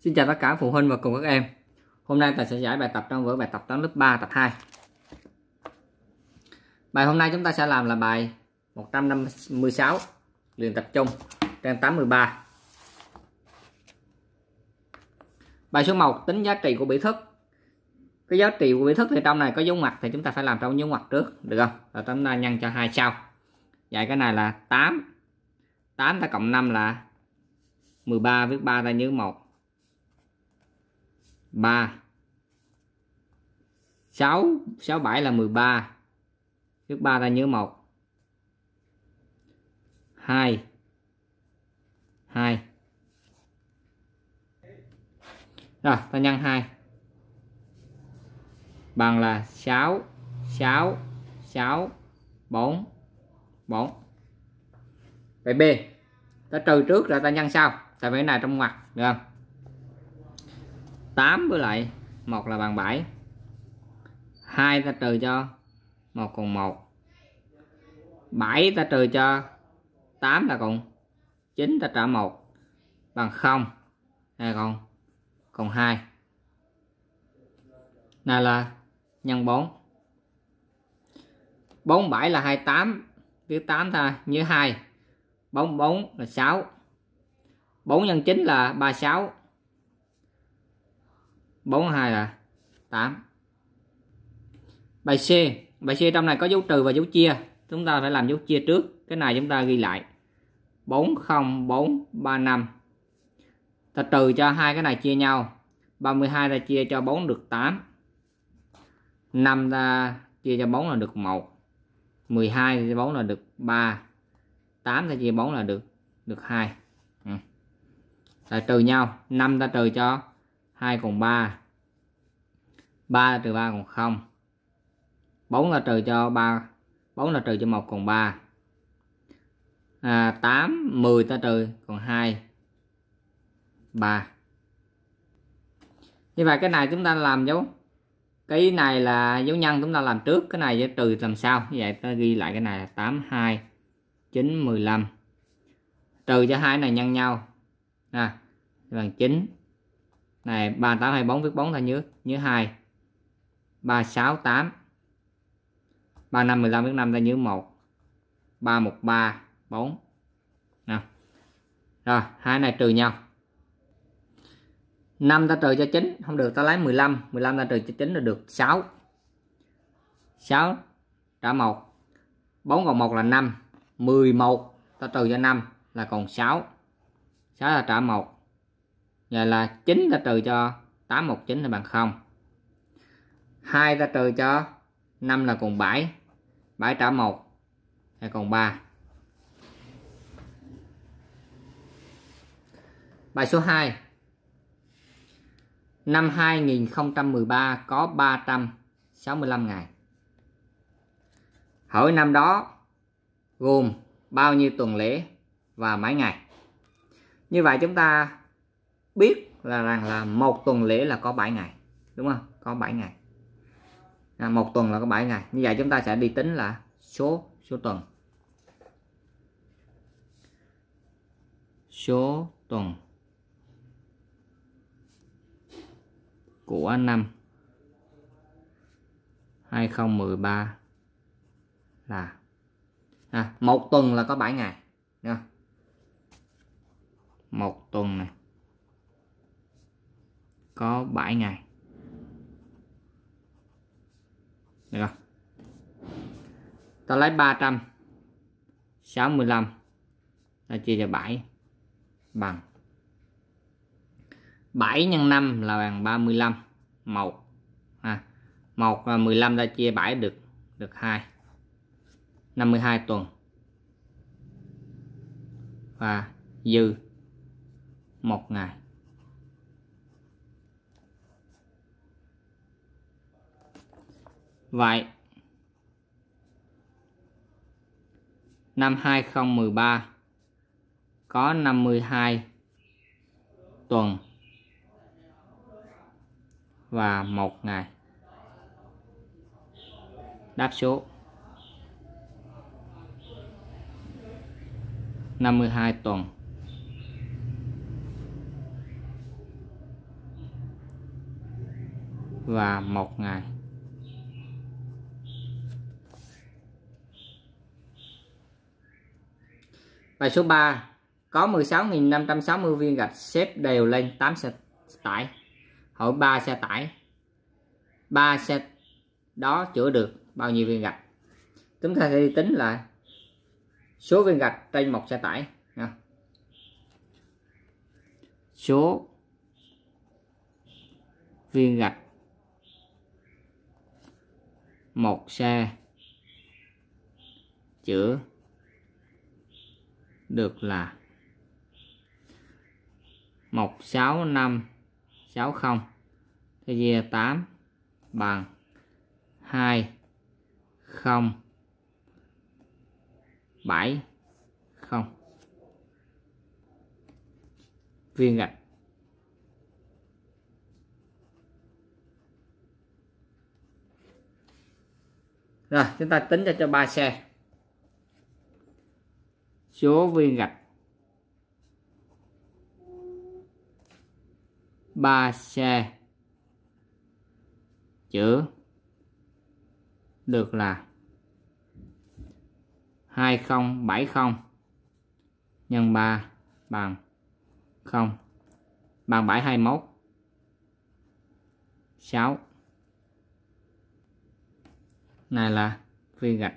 Xin chào tất cả phụ huynh và cùng các em Hôm nay thầy sẽ giải bài tập trong vở bài tập toán lớp 3 tập 2 Bài hôm nay chúng ta sẽ làm là bài 156 luyện tập trung trang 83 Bài số 1 tính giá trị của biểu thức Cái giá trị của biểu thức thì trong này có dấu ngoặc thì chúng ta phải làm trong dấu ngoặc trước được không? Rồi chúng ta nhân cho hai sau Vậy cái này là 8 8 ta cộng 5 là 13 viết 3 ta nhớ 1 3 6 6 7 là 13 trước 3 ta nhớ 1 2 2 rồi ta nhân 2 bằng là 6 6 6 4 4 Vậy B ta trừ trước rồi ta nhân sau tại vì cái này trong ngoặc được không 8 với lại một là bằng 7 2 ta trừ cho một còn 1 7 ta trừ cho 8 là còn 9 ta trả 1 bằng 0 này còn còn 2 này là nhân 4 47 là 28 viết 8 ta như 2 44 là 6 4 nhân 9 là 36 42 là 8 bài C bài C trong này có dấu trừ và dấu chia chúng ta phải làm dấu chia trước cái này chúng ta ghi lại 40435 ta trừ cho hai cái này chia nhau 32 ta chia cho 4 được 8 5 ta chia cho 4 là được 1 12 chia 4 là được 3 8 ta chia 4 là được được 2 ừ. ta trừ nhau 5 ta trừ cho 2 cộng 3 3 trừ 3 còn 0 4 là trừ cho 3 4 là trừ cho 1 còn 3 à, 8 10 ta trừ còn 2 3 như vậy cái này chúng ta làm dấu cái này là dấu nhân chúng ta làm trước cái này trừ làm sau như vậy ta ghi lại cái này là 8 2 9 15 trừ cho hai này nhân nhau nè à, bằng 9 này ba tám hai bóng viết bóng ta nhớ nhớ hai ba sáu tám ba năm mười lăm viết năm ta nhớ một ba một ba bốn nào rồi hai này trừ nhau 5 ta trừ cho 9 không được ta lấy 15 15 ta trừ cho 9 là được 6 6 trả 1 4 còn 1 là 5 11 ta trừ cho 5 là còn 6 6 là trả 1 giờ là 9 ta trừ cho 819 là bằng 0 2 ta trừ cho 5 là còn 7 7 trả 1 là còn 3 bài số 2 năm 2013 có 365 ngày hỏi năm đó gồm bao nhiêu tuần lễ và mấy ngày như vậy chúng ta biết là rằng là một tuần lễ là có 7 ngày đúng không có 7 ngày à, một tuần là có 7 ngày như vậy chúng ta sẽ đi tính là số số tuần số tuần của năm 2013 là à, một tuần là có 7 ngày nha một tuần này có 7 ngày được không ta lấy 365 ta chia cho 7 bằng 7 nhân 5 là bằng 35 1 à, 1 và 15 ta chia 7 được được 2 52 tuần và dư một ngày Vậy năm 2013 có 52 tuần và một ngày. Đáp số 52 tuần. và một ngày Bài số 3 có 16.560 viên gạch xếp đều lên 8 xe tải. Hỏi 3 xe tải. 3 xe đó chữa được bao nhiêu viên gạch? Chúng ta sẽ tính là số viên gạch trên một xe tải. Nha. Số viên gạch một xe chữa được là 16560 thế chia 8 bằng 2 0 7 0 viên gạch rồi chúng ta tính ra cho ba xe số viên gạch 3C chữ được là 2070 nhân 3 bằng 0 bằng 721 6 này là viên gạch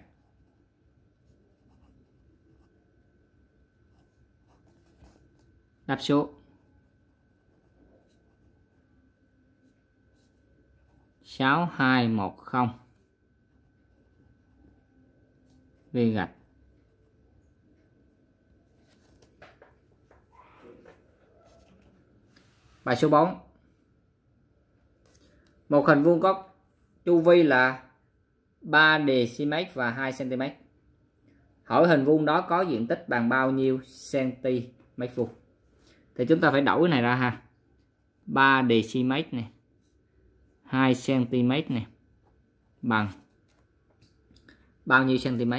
đáp số sáu hai một không vi gạch bài số 4 một hình vuông có chu vi là 3 dm và 2 cm hỏi hình vuông đó có diện tích bằng bao nhiêu cm vuông thì chúng ta phải đổi cái này ra ha 3 dm này 2 cm này bằng bao nhiêu cm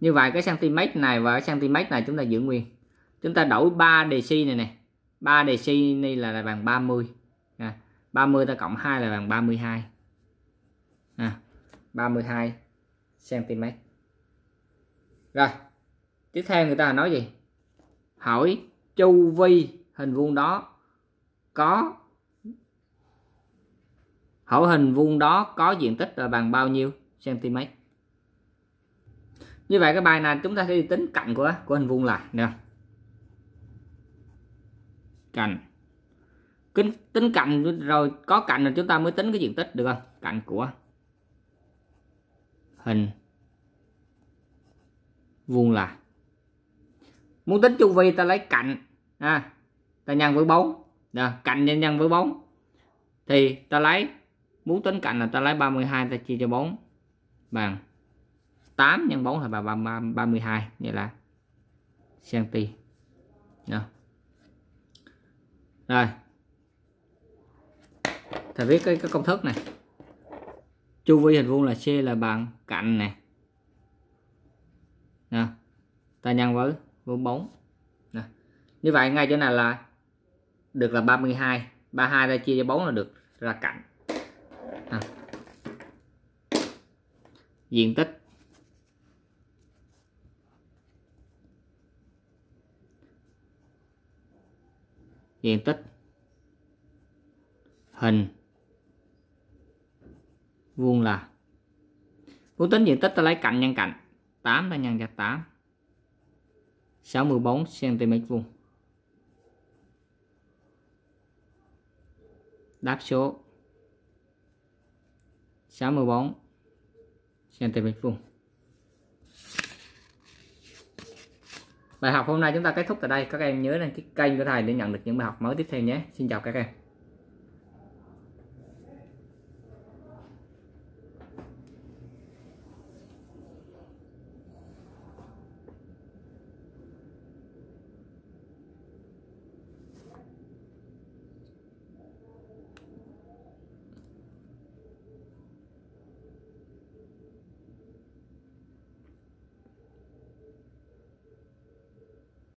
như vậy cái cm này và cái cm này chúng ta giữ nguyên chúng ta đổi 3 dc này nè 3 dc này là, là bằng 30 à, 30 ta cộng 2 là bằng 32 à, 32 cm rồi tiếp theo người ta nói gì hỏi chu vi hình vuông đó có hỏi hình vuông đó có diện tích là bằng bao nhiêu cm như vậy cái bài này chúng ta sẽ tính cạnh của của hình vuông lại nè cạnh tính, tính cạnh rồi có cạnh là chúng ta mới tính cái diện tích được không cạnh của hình vuông là muốn tính chu vi ta lấy cạnh à, ta nhân với bóng à, cạnh nhân nhân với bóng thì ta lấy muốn tính cạnh là ta lấy 32 ta chia cho bóng bằng 8 nhân bóng là bằng 32 nghĩa là cm đó. rồi thầy viết cái, cái công thức này chu vi hình vuông là c là bằng cạnh này đó. ta nhân với bốn bóng như vậy ngay chỗ này là được là 32 32 ra chia cho bóng là được ra cạnh à. diện tích diện tích hình vuông là muốn tính diện tích ta lấy cạnh nhân cạnh 8 ta nhân cho 8 64 cm vuông đáp số 64 cm vuông bài học hôm nay chúng ta kết thúc tại đây các em nhớ đăng ký kênh của thầy để nhận được những bài học mới tiếp theo nhé xin chào các em